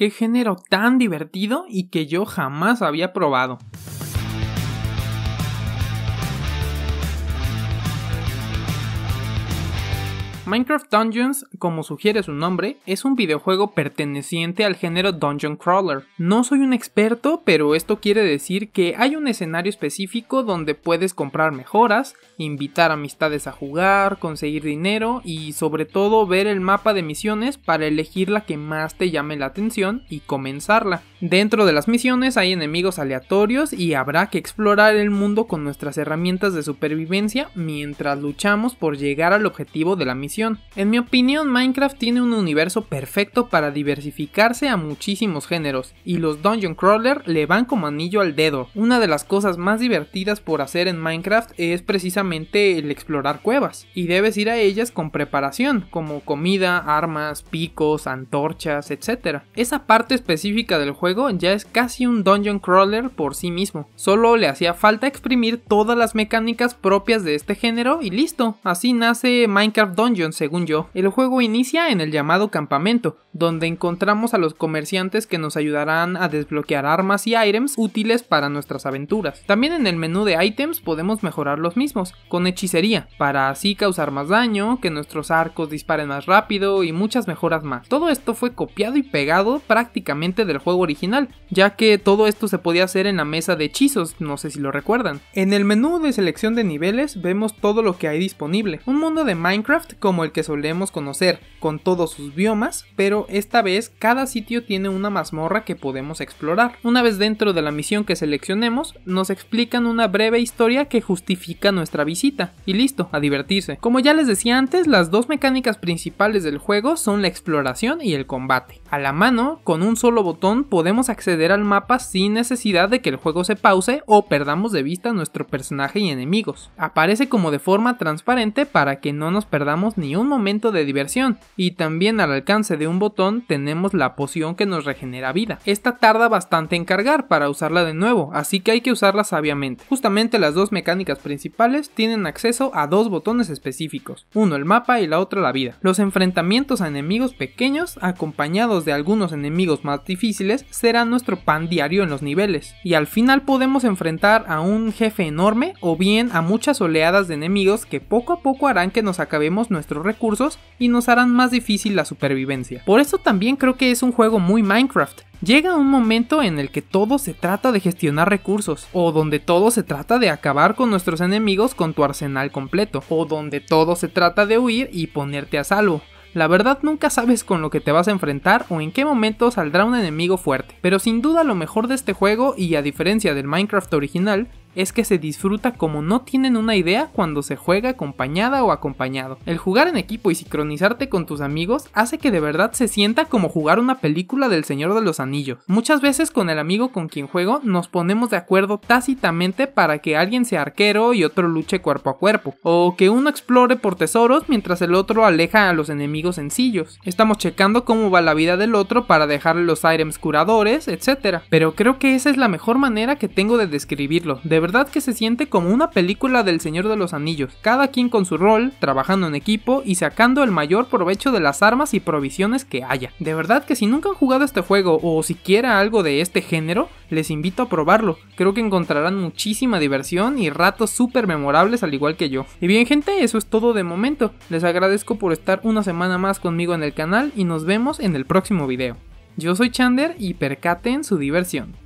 qué género tan divertido y que yo jamás había probado. Minecraft Dungeons, como sugiere su nombre, es un videojuego perteneciente al género Dungeon Crawler. No soy un experto, pero esto quiere decir que hay un escenario específico donde puedes comprar mejoras, invitar amistades a jugar, conseguir dinero y sobre todo ver el mapa de misiones para elegir la que más te llame la atención y comenzarla. Dentro de las misiones hay enemigos aleatorios y habrá que explorar el mundo con nuestras herramientas de supervivencia mientras luchamos por llegar al objetivo de la misión en mi opinión, Minecraft tiene un universo perfecto para diversificarse a muchísimos géneros, y los Dungeon Crawler le van como anillo al dedo. Una de las cosas más divertidas por hacer en Minecraft es precisamente el explorar cuevas, y debes ir a ellas con preparación, como comida, armas, picos, antorchas, etc. Esa parte específica del juego ya es casi un dungeon crawler por sí mismo, solo le hacía falta exprimir todas las mecánicas propias de este género y listo, así nace Minecraft Dungeon según yo. El juego inicia en el llamado campamento, donde encontramos a los comerciantes que nos ayudarán a desbloquear armas y items útiles para nuestras aventuras. También en el menú de items podemos mejorar los mismos, con hechicería, para así causar más daño, que nuestros arcos disparen más rápido y muchas mejoras más. Todo esto fue copiado y pegado prácticamente del juego original, ya que todo esto se podía hacer en la mesa de hechizos, no sé si lo recuerdan. En el menú de selección de niveles vemos todo lo que hay disponible. Un mundo de Minecraft como el que solemos conocer, con todos sus biomas, pero esta vez cada sitio tiene una mazmorra que podemos explorar. Una vez dentro de la misión que seleccionemos, nos explican una breve historia que justifica nuestra visita. Y listo, a divertirse. Como ya les decía antes, las dos mecánicas principales del juego son la exploración y el combate. A la mano, con un solo botón podemos acceder al mapa sin necesidad de que el juego se pause o perdamos de vista nuestro personaje y enemigos. Aparece como de forma transparente para que no nos perdamos ni un momento de diversión y también al alcance de un botón tenemos la poción que nos regenera vida. Esta tarda bastante en cargar para usarla de nuevo, así que hay que usarla sabiamente. Justamente las dos mecánicas principales tienen acceso a dos botones específicos, uno el mapa y la otra la vida. Los enfrentamientos a enemigos pequeños acompañados de algunos enemigos más difíciles será nuestro pan diario en los niveles, y al final podemos enfrentar a un jefe enorme o bien a muchas oleadas de enemigos que poco a poco harán que nos acabemos nuestros recursos y nos harán más difícil la supervivencia. Por eso también creo que es un juego muy Minecraft, Llega un momento en el que todo se trata de gestionar recursos, o donde todo se trata de acabar con nuestros enemigos con tu arsenal completo, o donde todo se trata de huir y ponerte a salvo, la verdad nunca sabes con lo que te vas a enfrentar o en qué momento saldrá un enemigo fuerte, pero sin duda lo mejor de este juego y a diferencia del Minecraft original es que se disfruta como no tienen una idea cuando se juega acompañada o acompañado. El jugar en equipo y sincronizarte con tus amigos hace que de verdad se sienta como jugar una película del Señor de los Anillos. Muchas veces con el amigo con quien juego nos ponemos de acuerdo tácitamente para que alguien sea arquero y otro luche cuerpo a cuerpo, o que uno explore por tesoros mientras el otro aleja a los enemigos sencillos. Estamos checando cómo va la vida del otro para dejarle los items curadores, etc. Pero creo que esa es la mejor manera que tengo de describirlo de verdad que se siente como una película del Señor de los Anillos, cada quien con su rol, trabajando en equipo y sacando el mayor provecho de las armas y provisiones que haya. De verdad que si nunca han jugado este juego o siquiera algo de este género, les invito a probarlo, creo que encontrarán muchísima diversión y ratos súper memorables al igual que yo. Y bien gente, eso es todo de momento, les agradezco por estar una semana más conmigo en el canal y nos vemos en el próximo video. Yo soy Chander y percaten su diversión.